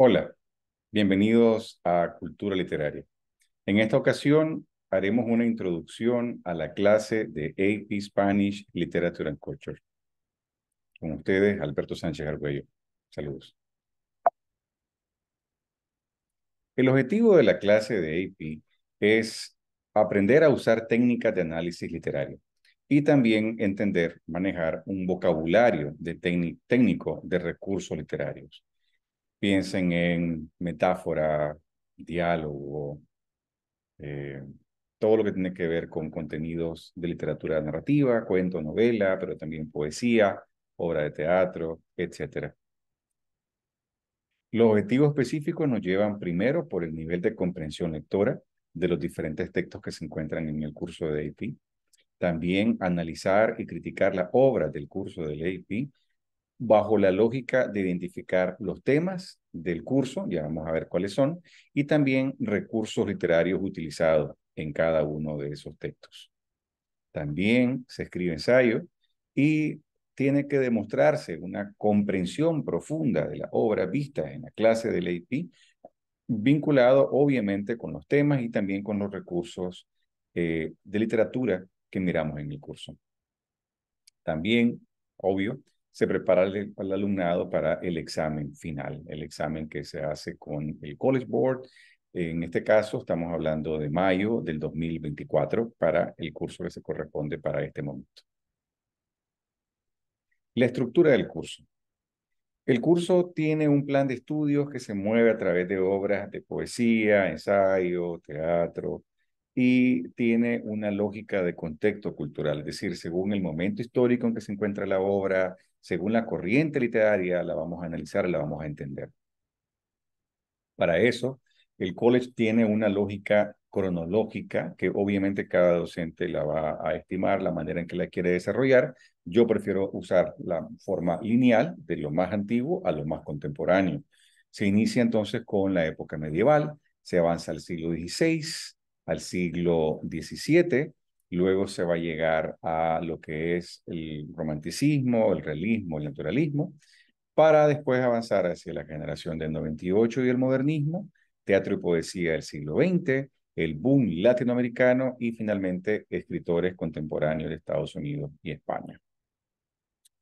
Hola, bienvenidos a Cultura Literaria. En esta ocasión haremos una introducción a la clase de AP Spanish Literature and Culture. Con ustedes, Alberto Sánchez Arguello. Saludos. El objetivo de la clase de AP es aprender a usar técnicas de análisis literario y también entender, manejar un vocabulario de técnico de recursos literarios piensen en metáfora, diálogo, eh, todo lo que tiene que ver con contenidos de literatura narrativa, cuento, novela, pero también poesía, obra de teatro, etc. Los objetivos específicos nos llevan primero por el nivel de comprensión lectora de los diferentes textos que se encuentran en el curso de AP. También analizar y criticar la obra del curso de AP bajo la lógica de identificar los temas del curso, ya vamos a ver cuáles son, y también recursos literarios utilizados en cada uno de esos textos. También se escribe ensayo y tiene que demostrarse una comprensión profunda de la obra vista en la clase del AP, vinculado obviamente con los temas y también con los recursos eh, de literatura que miramos en el curso. También, obvio, se prepara al, alumnado para el examen final, el examen que se hace con el College Board. En este caso estamos hablando de mayo del 2024 para el curso que se corresponde para este momento. La estructura del curso. El curso tiene un plan de estudios que se mueve a través de obras de poesía, ensayo, teatro, y tiene una lógica de contexto cultural, es decir, según el momento histórico en que se encuentra la obra, según la corriente literaria, la vamos a analizar, la vamos a entender. Para eso, el college tiene una lógica cronológica que obviamente cada docente la va a estimar, la manera en que la quiere desarrollar. Yo prefiero usar la forma lineal de lo más antiguo a lo más contemporáneo. Se inicia entonces con la época medieval, se avanza al siglo XVI, al siglo XVII, Luego se va a llegar a lo que es el romanticismo, el realismo, el naturalismo, para después avanzar hacia la generación del 98 y el modernismo, teatro y poesía del siglo XX, el boom latinoamericano y finalmente escritores contemporáneos de Estados Unidos y España.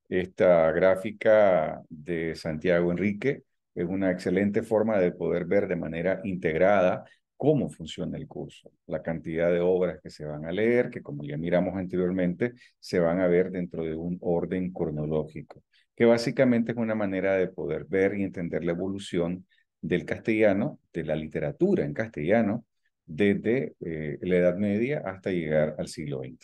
Esta gráfica de Santiago Enrique es una excelente forma de poder ver de manera integrada cómo funciona el curso, la cantidad de obras que se van a leer, que como ya miramos anteriormente, se van a ver dentro de un orden cronológico, que básicamente es una manera de poder ver y entender la evolución del castellano, de la literatura en castellano, desde eh, la Edad Media hasta llegar al siglo XX.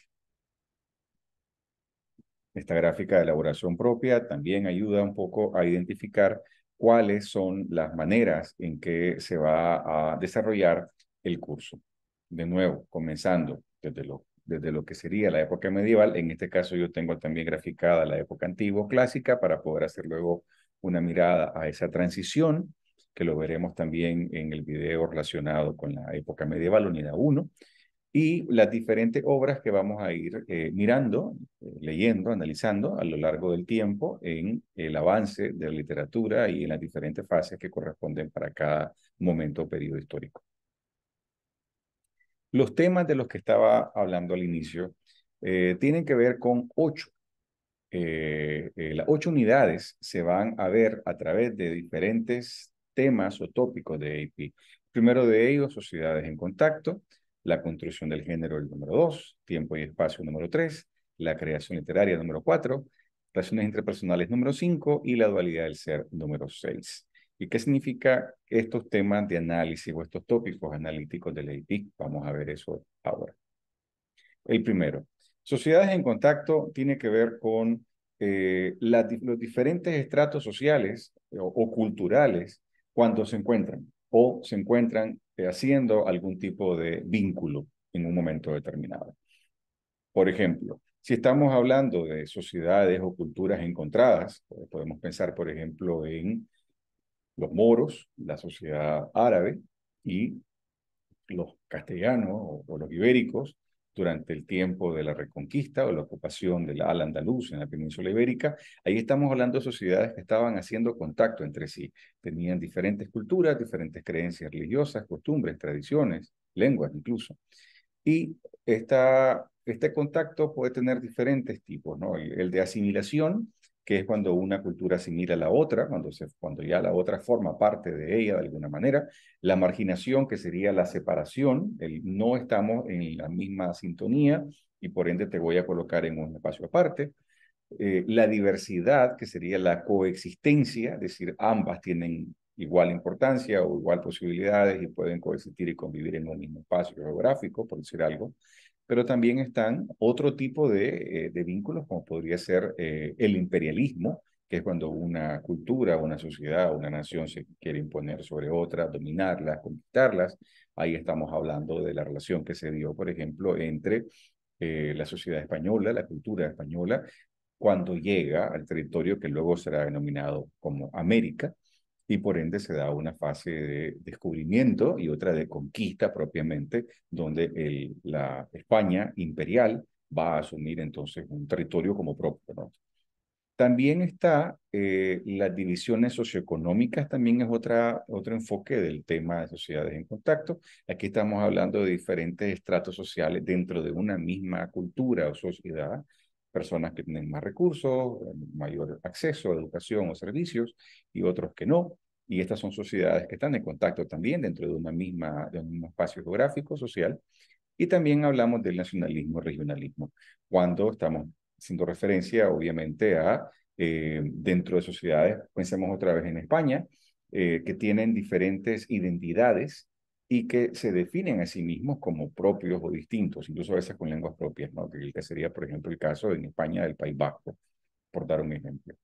Esta gráfica de elaboración propia también ayuda un poco a identificar cuáles son las maneras en que se va a desarrollar el curso. De nuevo, comenzando desde lo, desde lo que sería la época medieval, en este caso yo tengo también graficada la época antigua clásica para poder hacer luego una mirada a esa transición, que lo veremos también en el video relacionado con la época medieval, unidad 1, y las diferentes obras que vamos a ir eh, mirando, eh, leyendo, analizando a lo largo del tiempo en el avance de la literatura y en las diferentes fases que corresponden para cada momento o periodo histórico. Los temas de los que estaba hablando al inicio eh, tienen que ver con ocho. las ocho unidades se van a ver a través de diferentes temas o tópicos de AP. primero de ellos, sociedades en contacto la construcción del género, el número dos tiempo y espacio, número tres la creación literaria, número 4, relaciones interpersonales, número cinco y la dualidad del ser, número seis ¿Y qué significa estos temas de análisis o estos tópicos analíticos del EITIC? Vamos a ver eso ahora. El primero, sociedades en contacto tiene que ver con eh, los diferentes estratos sociales eh, o culturales cuando se encuentran o se encuentran eh, haciendo algún tipo de vínculo en un momento determinado. Por ejemplo, si estamos hablando de sociedades o culturas encontradas, pues, podemos pensar, por ejemplo, en los moros, la sociedad árabe y los castellanos o los ibéricos, durante el tiempo de la reconquista o la ocupación de la al en la península ibérica. Ahí estamos hablando de sociedades que estaban haciendo contacto entre sí. Tenían diferentes culturas, diferentes creencias religiosas, costumbres, tradiciones, lenguas incluso. Y esta, este contacto puede tener diferentes tipos, ¿no? el de asimilación, que es cuando una cultura asimila a la otra, cuando, cuando ya la otra forma parte de ella de alguna manera, la marginación, que sería la separación, el no estamos en la misma sintonía y por ende te voy a colocar en un espacio aparte, eh, la diversidad, que sería la coexistencia, es decir, ambas tienen igual importancia o igual posibilidades y pueden coexistir y convivir en un mismo espacio geográfico, por decir algo, pero también están otro tipo de, eh, vínculos, como podría ser eh, el imperialismo, que es cuando una cultura, una sociedad, una nación se quiere imponer sobre otra, dominarlas, conquistarlas. Ahí estamos hablando de la relación que se dio, por ejemplo, entre eh, la sociedad española, la cultura española, cuando llega al territorio que luego será denominado como América, y por ende se da una fase de descubrimiento y otra de conquista propiamente, donde el, la España imperial va a asumir entonces un territorio como propio. También está eh, las divisiones socioeconómicas, también es otra, otro enfoque del tema de sociedades en contacto. Aquí estamos hablando de diferentes estratos sociales dentro de una misma cultura o sociedad personas que tienen más recursos, eh, mayor acceso a educación o servicios y otros que no. Y estas son sociedades que están en contacto también dentro de, una misma, de un mismo espacio geográfico, social. Y también hablamos del nacionalismo, regionalismo, cuando estamos haciendo referencia, obviamente, a eh, dentro de sociedades, pensemos otra vez en España, eh, que tienen diferentes identidades y que se definen a sí mismos como propios o distintos, incluso a veces con lenguas propias, ¿no? que sería, por ejemplo, el caso en España del País Vasco, por dar un ejemplo.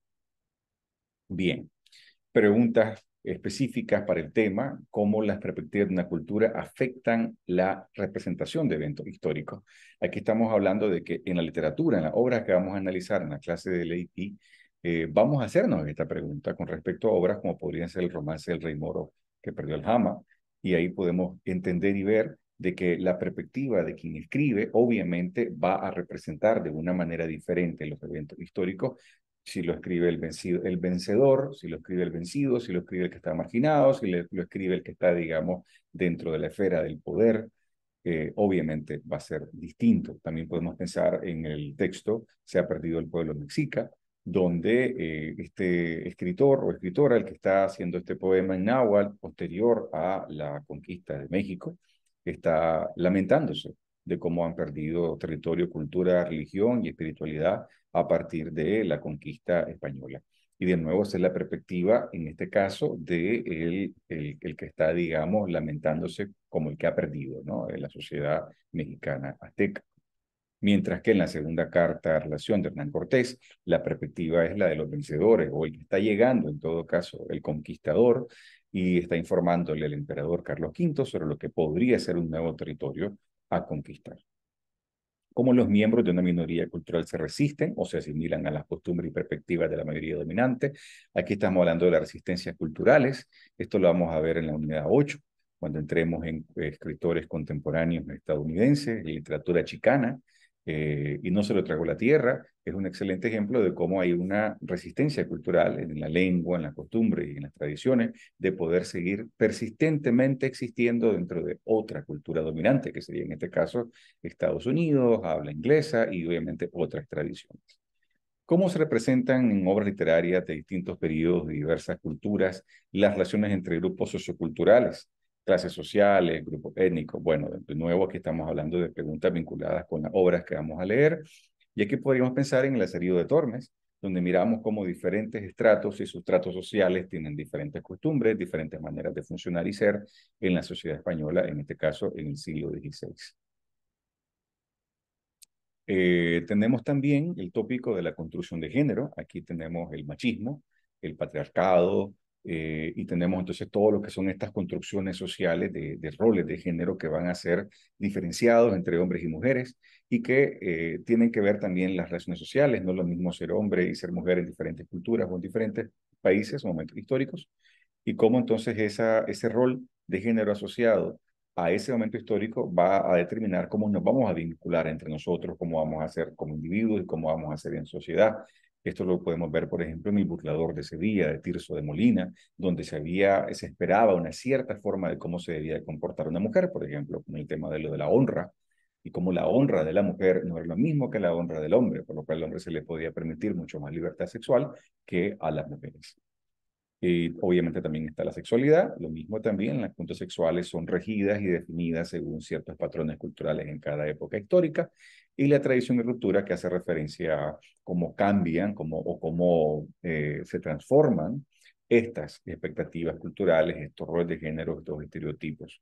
Bien, preguntas específicas para el tema, cómo las perspectivas de una cultura afectan la representación de eventos históricos. Aquí estamos hablando de que en la literatura, en las obras que vamos a analizar en la clase de ley, eh, vamos a hacernos esta pregunta con respecto a obras como podrían ser el romance del rey moro que perdió el jama, y ahí podemos entender y ver de que la perspectiva de quien escribe obviamente va a representar de una manera diferente los eventos históricos, si lo escribe el, vencido, el vencedor, si lo escribe el vencido, si lo escribe el que está marginado, si lo escribe el que está, digamos, dentro de la esfera del poder, eh, obviamente va a ser distinto. También podemos pensar en el texto, se ha perdido el pueblo mexica, donde eh, este escritor o escritora, el que está haciendo este poema en náhuatl, posterior a la conquista de México, está lamentándose de cómo han perdido territorio, cultura, religión y espiritualidad a partir de la conquista española. Y de nuevo, es la perspectiva, en este caso, de el, el, que está, digamos, lamentándose como el que ha perdido, ¿no? En la sociedad mexicana azteca mientras que en la segunda carta a relación de Hernán Cortés, la perspectiva es la de los vencedores o el que está llegando, en todo caso, el conquistador, y está informándole al emperador Carlos V sobre lo que podría ser un nuevo territorio a conquistar. Cómo los miembros de una minoría cultural se resisten o se asimilan a las costumbres y perspectivas de la mayoría dominante. Aquí estamos hablando de las resistencias culturales. Esto lo vamos a ver en la unidad 8, cuando entremos en eh, escritores contemporáneos estadounidenses, literatura chicana, eh, y no se lo tragó la tierra, es un excelente ejemplo de cómo hay una resistencia cultural en la lengua, en la costumbre y en las tradiciones de poder seguir persistentemente existiendo dentro de otra cultura dominante, que sería en este caso Estados Unidos, habla inglesa y obviamente otras tradiciones. ¿Cómo se representan en obras literarias de distintos periodos de diversas culturas las relaciones entre grupos socioculturales? clases sociales, grupos étnicos. Bueno, de nuevo aquí estamos hablando de preguntas vinculadas con las obras que vamos a leer. Y aquí podríamos pensar en el aserío de Tormes, donde miramos cómo diferentes estratos y sustratos sociales tienen diferentes costumbres, diferentes maneras de funcionar y ser en la sociedad española, en este caso en el siglo XVI. Eh, tenemos también el tópico de la construcción de género. Aquí tenemos el machismo, el patriarcado, eh, y tenemos entonces todo lo que son estas construcciones sociales de, roles de género que van a ser diferenciados entre hombres y mujeres y que eh, tienen que ver también las relaciones sociales, no es lo mismo ser hombre y ser mujer en diferentes culturas o en diferentes países o momentos históricos, y cómo entonces ese rol de género asociado a ese momento histórico va a determinar cómo nos vamos a vincular entre nosotros, cómo vamos a ser como individuos y cómo vamos a ser en sociedad. Esto lo podemos ver, por ejemplo, en el burlador de Sevilla, de Tirso de Molina, donde se, había, se esperaba una cierta forma de cómo se debía comportar una mujer, por ejemplo, con el tema de lo de la honra, y cómo la honra de la mujer no era lo mismo que la honra del hombre, por lo cual al hombre se le podía permitir mucho más libertad sexual que a las mujeres. Y eh, obviamente también está la sexualidad, lo mismo también, las puntos sexuales son regidas y definidas según ciertos patrones culturales en cada época histórica, y la tradición y ruptura que hace referencia a cómo cambian cómo, o cómo eh, se transforman estas expectativas culturales, estos roles de género, estos estereotipos,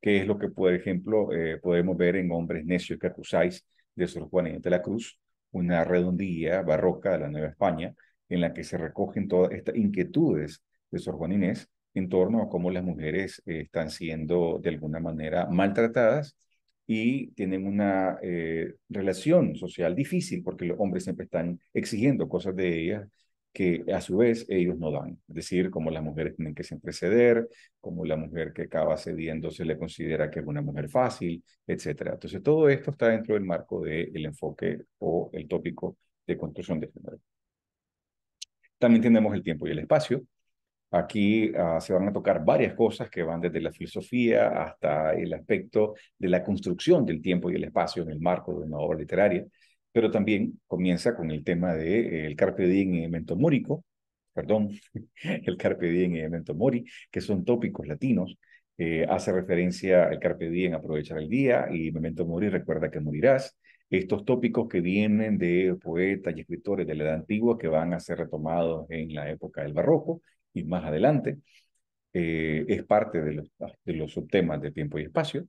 que es lo que, por ejemplo, eh, podemos ver en Hombres Necios que acusáis de Sor Inés de la Cruz, una redondilla barroca de la Nueva España, en la que se recogen todas estas inquietudes de Sor Inés en torno a cómo las mujeres eh, están siendo de alguna manera maltratadas y tienen una eh, relación social difícil porque los hombres siempre están exigiendo cosas de ellas que a su vez ellos no dan. Es decir, como las mujeres tienen que siempre ceder, como la mujer que acaba cediendo se le considera que es una mujer fácil, etc. Entonces, todo esto está dentro del marco del el enfoque o el tópico de construcción de género. También tenemos el tiempo y el espacio. Aquí ah, se van a tocar varias cosas que van desde la filosofía hasta el aspecto de la construcción del tiempo y el espacio en el marco de una obra literaria, pero también comienza con el tema del de, eh, carpe diem y perdón, el carpe diem elemento mori, que son tópicos latinos eh, hace referencia al carpe diem, aprovechar el día, y memento morir, recuerda que morirás. Estos tópicos que vienen de poetas y escritores de la edad antigua que van a ser retomados en la época del barroco y más adelante, eh, es parte de de los subtemas de tiempo y espacio.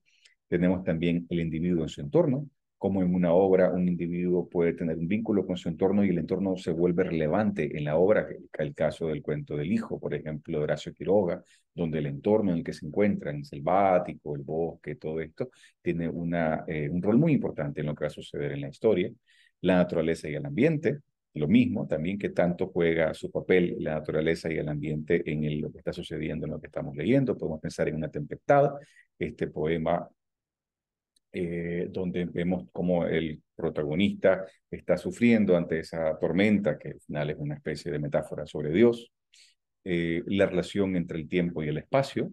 Tenemos también el individuo en su entorno, como en una obra un individuo puede tener un vínculo con su entorno y el entorno se vuelve relevante en la obra, el caso del cuento del hijo, por ejemplo, de Horacio Quiroga, donde el entorno en el que se encuentra, el selvático, el bosque, todo esto, tiene una, eh, un rol muy importante en lo que va a suceder en la historia. La naturaleza y el ambiente, lo mismo, también que tanto juega su papel la naturaleza y el ambiente en lo que está sucediendo, en lo que estamos leyendo. Podemos pensar en una tempestad, este poema eh, donde vemos cómo el protagonista está sufriendo ante esa tormenta, que al final es una especie de metáfora sobre Dios, eh, la relación entre el tiempo y el espacio.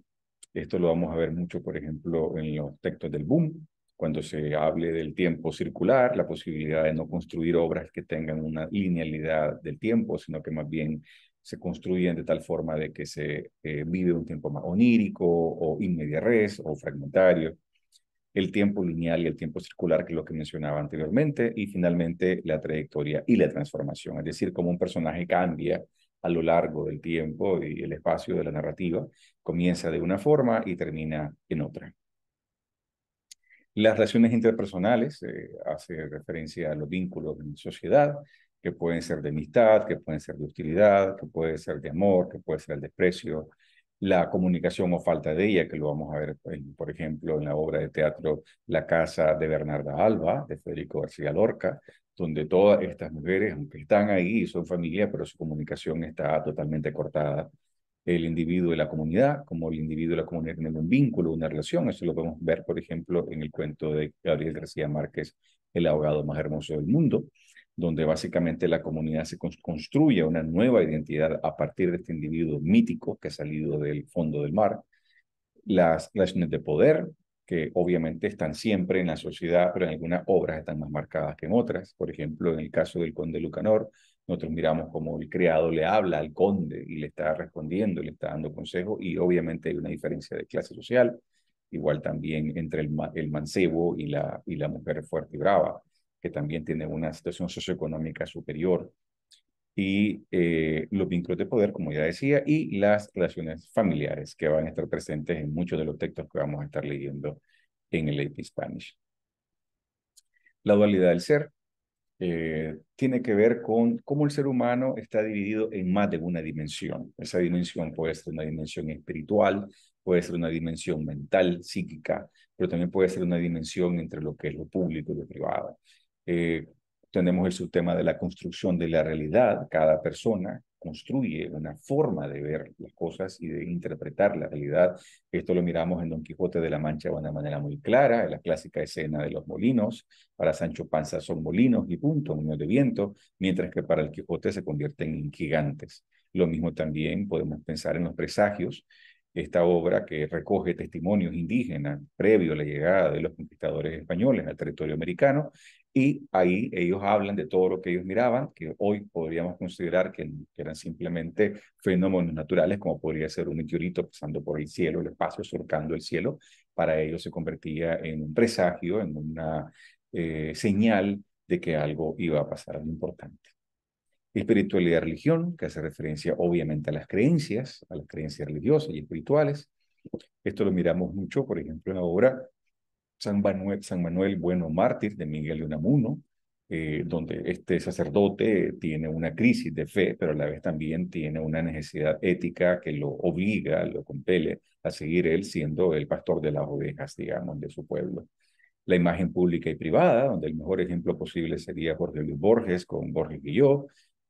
Esto lo vamos a ver mucho, por ejemplo, en los textos del boom, cuando se hable del tiempo circular, la posibilidad de no construir obras que tengan una linealidad del tiempo, sino que más bien se construyen de tal forma de que se eh, vive un tiempo más onírico o inmediarres o fragmentario el tiempo lineal y el tiempo circular, que es lo que mencionaba anteriormente, y finalmente la trayectoria y la transformación, es decir, cómo un personaje cambia a lo largo del tiempo y el espacio de la narrativa, comienza de una forma y termina en otra. Las relaciones interpersonales eh, hace referencia a los vínculos en sociedad, que pueden ser de amistad, que pueden ser de utilidad que puede ser de amor, que puede ser el desprecio, la comunicación o falta de ella, que lo vamos a ver, pues, por ejemplo, en la obra de teatro La Casa de Bernarda Alba, de Federico García Lorca, donde todas estas mujeres, aunque están ahí, son familia, pero su comunicación está totalmente cortada. El individuo y la comunidad, como el individuo y la comunidad tienen un vínculo, una relación, eso lo podemos ver, por ejemplo, en el cuento de Gabriel García Márquez, El abogado más hermoso del mundo, donde básicamente la comunidad se construye una nueva identidad a partir de este individuo mítico que ha salido del fondo del mar, las relaciones de poder, que obviamente están siempre en la sociedad, pero en algunas obras están más marcadas que en otras. Por ejemplo, en el caso del conde Lucanor, nosotros miramos cómo el criado le habla al conde y le está respondiendo, le está dando consejo, y obviamente hay una diferencia de clase social, igual también entre el, el mancebo y la, y la mujer fuerte y brava que también tiene una situación socioeconómica superior, y eh, los vínculos de poder, como ya decía, y las relaciones familiares que van a estar presentes en muchos de los textos que vamos a estar leyendo en el AP Spanish. La dualidad del ser eh, tiene que ver con cómo el ser humano está dividido en más de una dimensión. Esa dimensión puede ser una dimensión espiritual, puede ser una dimensión mental, psíquica, pero también puede ser una dimensión entre lo que es lo público y lo privado. Eh, tenemos el subtema de la construcción de la realidad. Cada persona construye una forma de ver las cosas y de interpretar la realidad. Esto lo miramos en Don Quijote de la Mancha de una manera muy clara, en la clásica escena de los molinos. Para Sancho Panza son molinos y punto, molinos de viento, mientras que para el Quijote se convierten en gigantes. Lo mismo también podemos pensar en los presagios, esta obra que recoge testimonios indígenas previo a la llegada de los conquistadores españoles al territorio americano y ahí ellos hablan de todo lo que ellos miraban, que hoy podríamos considerar que, eran simplemente fenómenos naturales, como podría ser un meteorito pasando por el cielo, el espacio, surcando el cielo. Para ellos se convertía en un presagio, en una eh, señal de que algo iba a pasar, algo importante. Espiritualidad religión, que hace referencia obviamente a las creencias, a las creencias religiosas y espirituales. Esto lo miramos mucho, por ejemplo, en la obra San Manuel, San Manuel Bueno Mártir de Miguel de Unamuno, eh, donde este sacerdote tiene una crisis de fe, pero a la vez también tiene una necesidad ética que lo obliga, lo compele a seguir él siendo el pastor de las ovejas, digamos, de su pueblo. La imagen pública y privada, donde el mejor ejemplo posible sería Jorge Luis Borges con Borges y yo,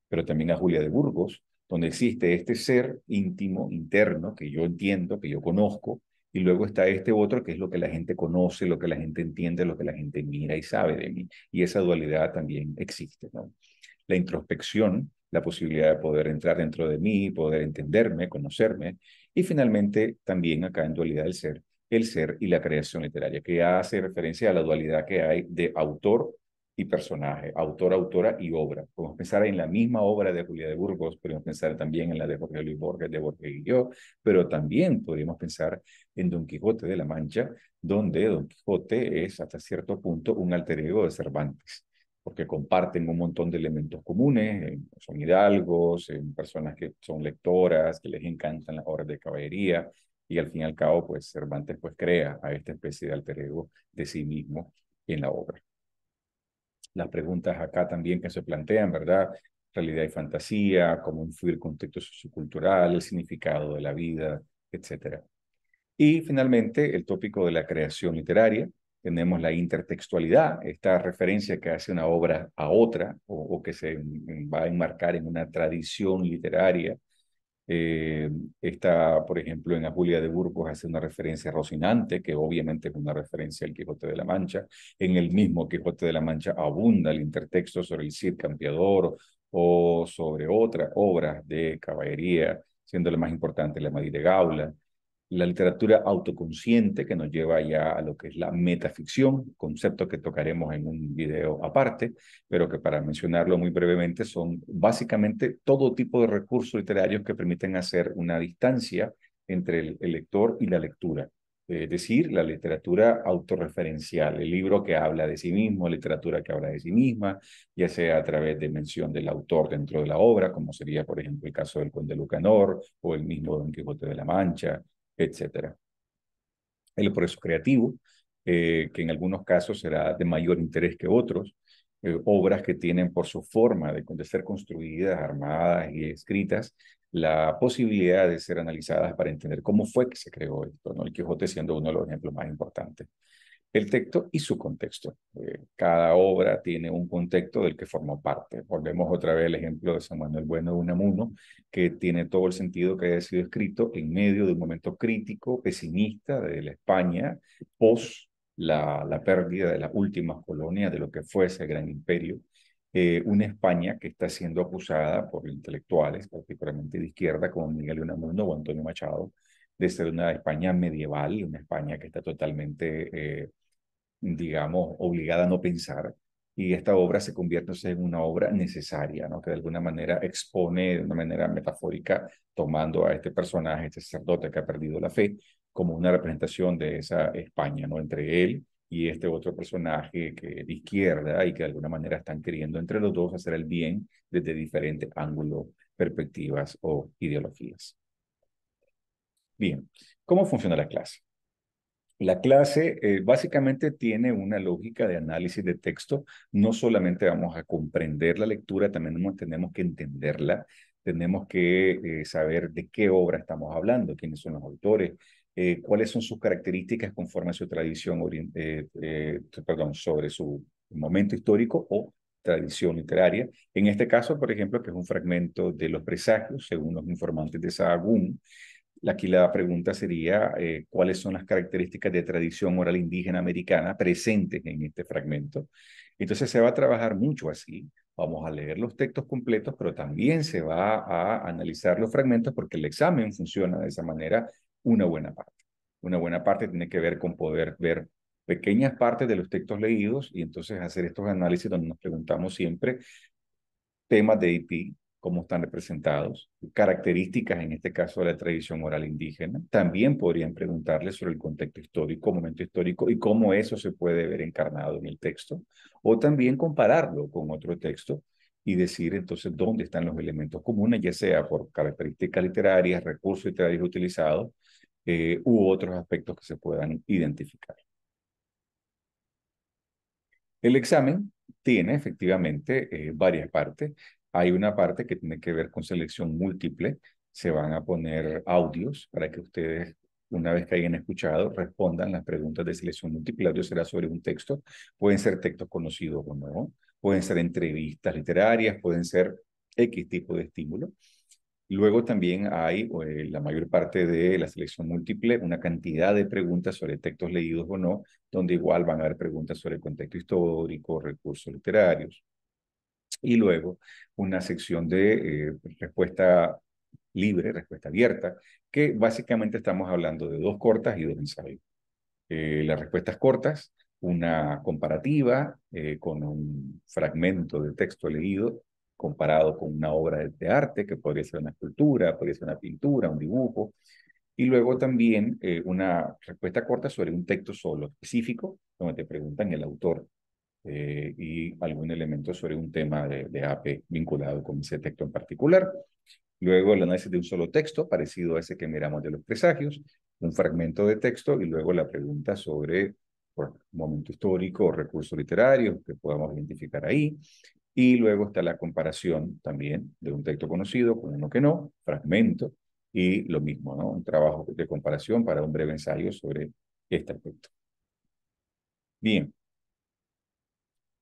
pero también a Julia de Burgos, donde existe este ser íntimo, interno, que yo entiendo, que yo conozco, y luego está este otro, que es lo que la gente conoce, lo que la gente entiende, lo que la gente mira y sabe de mí. Y esa dualidad también existe. ¿no? La introspección, la posibilidad de poder entrar dentro de mí, poder entenderme, conocerme. Y finalmente, también acá en dualidad del ser, el ser y la creación literaria, que hace referencia a la dualidad que hay de autor y personaje, autor, autora y obra. Podemos pensar en la misma obra de Julia de Burgos, podemos pensar también en la de Jorge Luis Borges, de Borges y yo, pero también podríamos pensar en Don Quijote de la Mancha, donde Don Quijote es hasta cierto punto un alter ego de Cervantes porque comparten un montón de elementos comunes, eh, son hidalgos, eh, personas que son lectoras, que les encantan las obras de caballería, y al fin y al cabo, pues Cervantes pues crea a esta especie de alter ego de sí mismo en la obra las preguntas acá también que se plantean, ¿verdad? Realidad y fantasía, cómo influir contexto sociocultural, el significado de la vida, etc. Y finalmente, el tópico de la creación literaria. Tenemos la intertextualidad, esta referencia que hace una obra a otra o que se mm, va a enmarcar en una tradición literaria eh, está, por ejemplo, en la Julia de Burgos hace una referencia a Rocinante, que obviamente es una referencia al Quijote de la Mancha. En el mismo Quijote de la Mancha abunda el intertexto sobre el Cid Campeador o sobre otras obras de caballería, siendo la más importante la Madrid de Gaula la literatura autoconsciente, que nos lleva ya a lo que es la metaficción, concepto que tocaremos en un video aparte, pero que para mencionarlo muy brevemente son básicamente todo tipo de recursos literarios que permiten hacer una distancia entre el, lector y la lectura. Es decir, la literatura autorreferencial, el libro que habla de sí mismo, literatura que habla de sí misma, ya sea a través de mención del autor dentro de la obra, como sería, por ejemplo, el caso del Conde Lucanor o el mismo Don Quijote de la Mancha, etcétera. El proceso creativo, eh, que en algunos casos será de mayor interés que otros, eh, obras que tienen por su forma de, de ser construidas, armadas y escritas, la posibilidad de ser analizadas para entender cómo fue que se creó esto, ¿no? El Quijote siendo uno de los ejemplos más importantes el texto y su contexto. Eh, cada obra tiene un contexto del que formó parte. Volvemos otra vez al ejemplo de San Manuel Bueno de Unamuno, que tiene todo el sentido que haya sido escrito en medio de un momento crítico, pesimista de la España, pos la, la pérdida de las últimas colonias de lo que fue ese gran imperio. Eh, una España que está siendo acusada por intelectuales, particularmente de izquierda, como Miguel Unamuno o Antonio Machado, de ser una España medieval, una España que está totalmente eh, digamos, obligada a no pensar, y esta obra se convierte en una obra necesaria, ¿no? que de alguna manera expone de una manera metafórica, tomando a este personaje, este sacerdote que ha perdido la fe, como una representación de esa España, ¿no? entre él y este otro personaje que, de izquierda y que de alguna manera están queriendo entre los dos hacer el bien desde diferentes ángulos, perspectivas o ideologías. Bien, ¿cómo funciona la clase? La clase eh, básicamente tiene una lógica de análisis de texto. No solamente vamos a comprender la lectura, también tenemos que entenderla. Tenemos que eh, saber de qué obra estamos hablando, quiénes son los autores, eh, cuáles son sus características conforme a su tradición, perdón, sobre su momento histórico o tradición literaria. En este caso, por ejemplo, que es un fragmento de Los Presagios, según los informantes de Sahagún, Aquí la pregunta sería, eh, ¿cuáles son las características de tradición oral indígena americana presentes en este fragmento? Entonces se va a trabajar mucho así. Vamos a leer los textos completos, pero también se va a analizar los fragmentos porque el examen funciona de esa manera una buena parte. Una buena parte tiene que ver con poder ver pequeñas partes de los textos leídos y entonces hacer estos análisis donde nos preguntamos siempre temas de IP, cómo están representados, características en este caso de la tradición oral indígena. También podrían preguntarle sobre el contexto histórico, momento histórico y cómo eso se puede ver encarnado en el texto, o también compararlo con otro texto y decir entonces dónde están los elementos comunes, ya sea por características literarias, recursos literarios utilizados eh, u otros aspectos que se puedan identificar. El examen tiene efectivamente eh, varias partes hay una parte que tiene que ver con selección múltiple. Se van a poner audios para que ustedes, una vez que hayan escuchado, respondan las preguntas de selección múltiple. El audio será sobre un texto. Pueden ser textos conocidos o no. Pueden ser entrevistas literarias, pueden ser X tipo de estímulo. Luego también hay eh, la mayor parte de la selección múltiple, una cantidad de preguntas sobre textos leídos o no, donde igual van a haber preguntas sobre contexto histórico, recursos literarios y luego una sección de eh, respuesta libre, respuesta abierta, que básicamente estamos hablando de dos cortas y dos ensayos. Eh, las respuestas cortas, una comparativa eh, con un fragmento de texto leído comparado con una obra de arte, que podría ser una escultura, podría ser una pintura, un dibujo, y luego también eh, una respuesta corta sobre un texto solo específico, donde te preguntan el autor eh, y algún elemento sobre un tema de, de, APE vinculado con ese texto en particular. Luego el análisis de un solo texto, parecido a ese que miramos de los presagios, un fragmento de texto y luego la pregunta sobre por, momento histórico o recursos literarios que podamos identificar ahí. Y luego está la comparación también de un texto conocido con uno que no, fragmento, y lo mismo, ¿no? Un trabajo de comparación para un breve ensayo sobre este aspecto. Bien,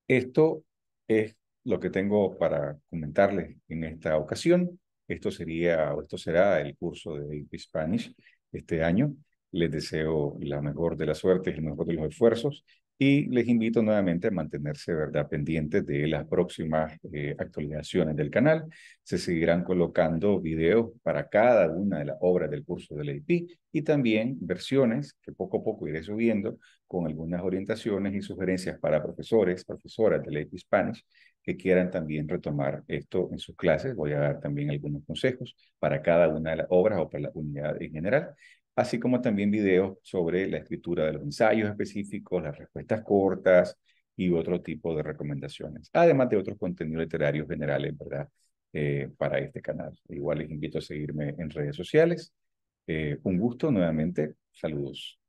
esto es lo que tengo para comentarles en esta ocasión. Esto sería o esto será el curso de AP Spanish este año. Les deseo la mejor de las suertes, el mejor de los esfuerzos y les invito nuevamente a mantenerse ¿verdad? pendientes de las próximas eh, actualizaciones del canal. Se seguirán colocando videos para cada una de las obras del curso del IP y también versiones que poco a poco iré subiendo con algunas orientaciones y sugerencias para profesores, profesoras del AP Spanish que quieran también retomar esto en sus clases. Voy a dar también algunos consejos para cada una de las obras o para la unidad en general así como también videos sobre la escritura de los ensayos específicos, las respuestas cortas y otro tipo de recomendaciones, además de otros contenidos literarios generales, ¿verdad? Eh, para este canal. Igual les invito a seguirme en redes sociales. Eh, un gusto nuevamente. Saludos.